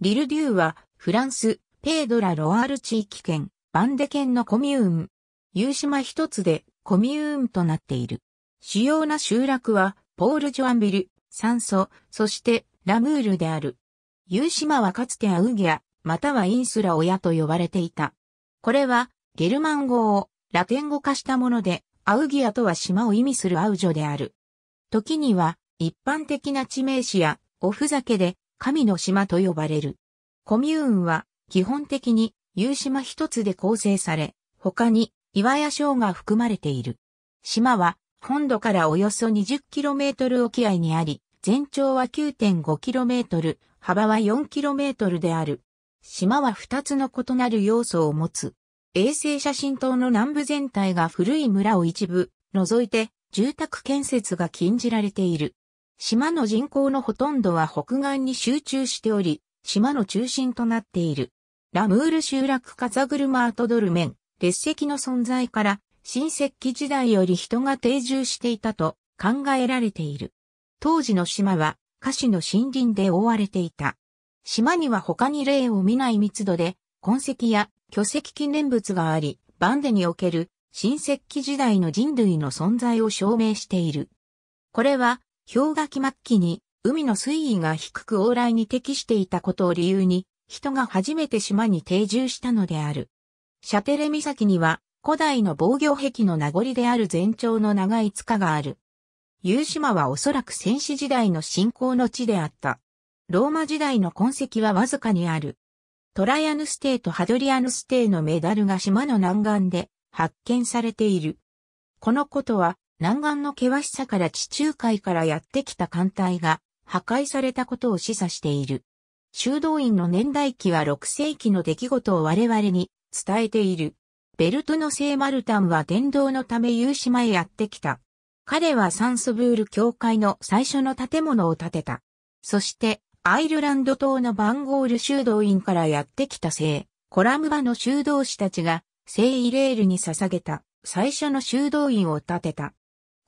リルデューは、フランス、ペードラ・ロワール地域圏、バンデ県のコミューン。夕島一つで、コミューンとなっている。主要な集落は、ポール・ジョアンビル、サンソ、そして、ラムールである。夕島はかつてアウギア、またはインスラ親と呼ばれていた。これは、ゲルマン語をラテン語化したもので、アウギアとは島を意味するアウジョである。時には、一般的な地名詞や、おふざけで、神の島と呼ばれる。コミューンは基本的に夕島一つで構成され、他に岩屋礁が含まれている。島は本土からおよそ 20km 沖合にあり、全長は 9.5km、幅は 4km である。島は2つの異なる要素を持つ。衛星写真等の南部全体が古い村を一部、除いて住宅建設が禁じられている。島の人口のほとんどは北岸に集中しており、島の中心となっている。ラムール集落カザグルマートドルメン、列石の存在から、新石器時代より人が定住していたと考えられている。当時の島は、下肢の森林で覆われていた。島には他に例を見ない密度で、痕跡や巨石記念物があり、バンデにおける新石器時代の人類の存在を証明している。これは氷河期末期に海の水位が低く往来に適していたことを理由に、人が初めて島に定住したのである。シャテレ岬には古代の防御壁の名残である全長の長い塚がある。夕島はおそらく戦死時代の信仰の地であった。ローマ時代の痕跡はわずかにある。トライアヌステイとハドリアヌステイのメダルが島の南岸で発見されている。このことは南岸の険しさから地中海からやってきた艦隊が破壊されたことを示唆している。修道院の年代記は6世紀の出来事を我々に伝えている。ベルトの聖マルタンは伝道のため夕島へやってきた。彼はサンスブール教会の最初の建物を建てた。そして、アイルランド島のバンゴール修道院からやってきた聖、コラムバの修道士たちが、聖イレールに捧げた最初の修道院を建てた。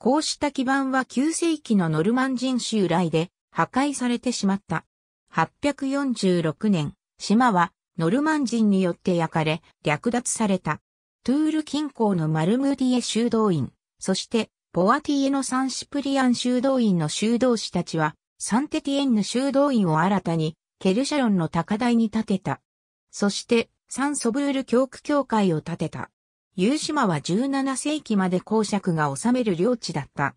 こうした基盤は9世紀のノルマン人襲来で破壊されてしまった。846年、島はノルマン人によって焼かれ、略奪された。トゥール近郊のマルムディエ修道院、そしてポアティエのサンシプリアン修道院の修道士たちは、サンテティエンヌ修道院を新たに、ケルシャロンの高台に建てた。そして、サンソブール教区教会を建てた。有島は17世紀まで公爵が治める領地だった。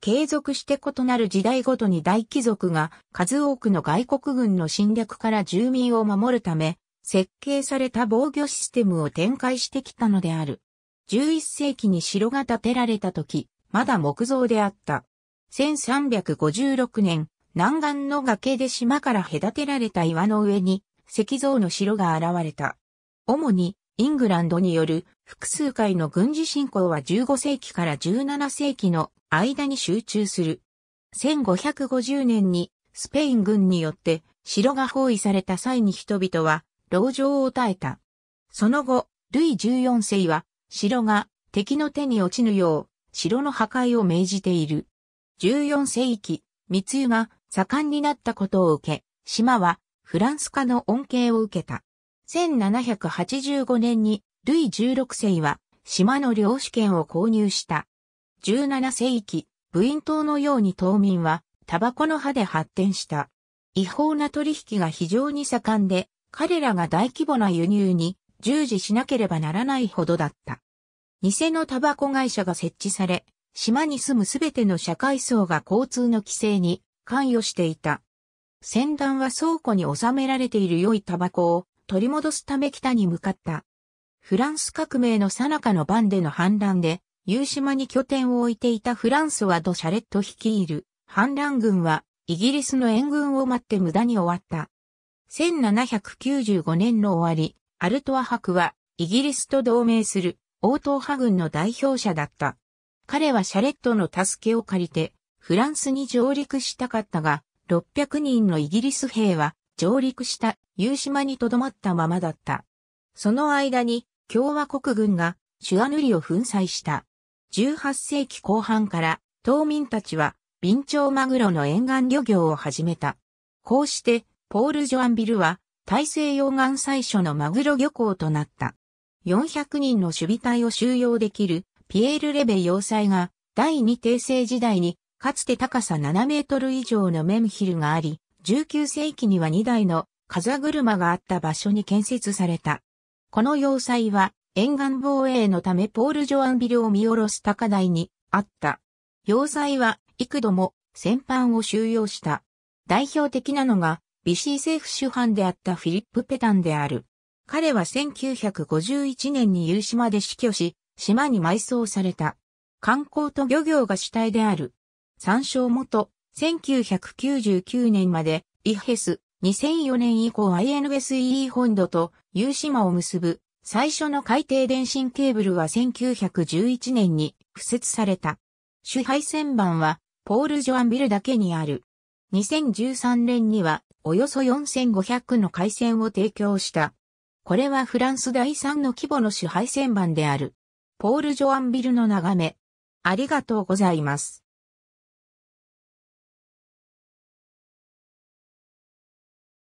継続して異なる時代ごとに大貴族が数多くの外国軍の侵略から住民を守るため、設計された防御システムを展開してきたのである。11世紀に城が建てられた時、まだ木造であった。1356年、南岸の崖で島から隔てられた岩の上に石像の城が現れた。主にイングランドによる複数回の軍事侵攻は15世紀から17世紀の間に集中する。1550年にスペイン軍によって城が包囲された際に人々は牢城を耐えた。その後、ルイ14世は城が敵の手に落ちぬよう城の破壊を命じている。14世紀、密輸が盛んになったことを受け、島はフランス化の恩恵を受けた。1785年にルイ16世は島の領主権を購入した。17世紀、部員島のように島民はタバコの葉で発展した。違法な取引が非常に盛んで、彼らが大規模な輸入に従事しなければならないほどだった。偽のタバコ会社が設置され、島に住むすべての社会層が交通の規制に関与していた。先端は倉庫に収められている良いタバコを取り戻すため北に向かった。フランス革命の最中の番での反乱で、夕島に拠点を置いていたフランスはド・シャレット率いる反乱軍はイギリスの援軍を待って無駄に終わった。1795年の終わり、アルトア博はイギリスと同盟する王党派軍の代表者だった。彼はシャレットの助けを借りてフランスに上陸したかったが、600人のイギリス兵は上陸した有島に留まったままだった。その間に共和国軍がシュアヌリを粉砕した。18世紀後半から島民たちはビンチョウマグロの沿岸漁業を始めた。こうしてポール・ジョアンビルは大西洋岸最初のマグロ漁港となった。400人の守備隊を収容できるピエール・レベ要塞が第二帝政時代にかつて高さ7メートル以上のメンヒルがあり、19世紀には2台の風車があった場所に建設された。この要塞は沿岸防衛のためポール・ジョアンビルを見下ろす高台にあった。要塞は幾度も戦犯を収容した。代表的なのが、ビシー政府主犯であったフィリップ・ペタンである。彼は1951年に夕島で死去し、島に埋葬された。観光と漁業が主体である。参照元、1999年までイヘス、2004年以降 INSEE 本土と有島を結ぶ最初の海底電信ケーブルは1911年に付設された。主配線板はポール・ジョアンビルだけにある。2013年にはおよそ4500の回線を提供した。これはフランス第3の規模の主配線板である。ポール・ジョアンビルの眺め。ありがとうございます。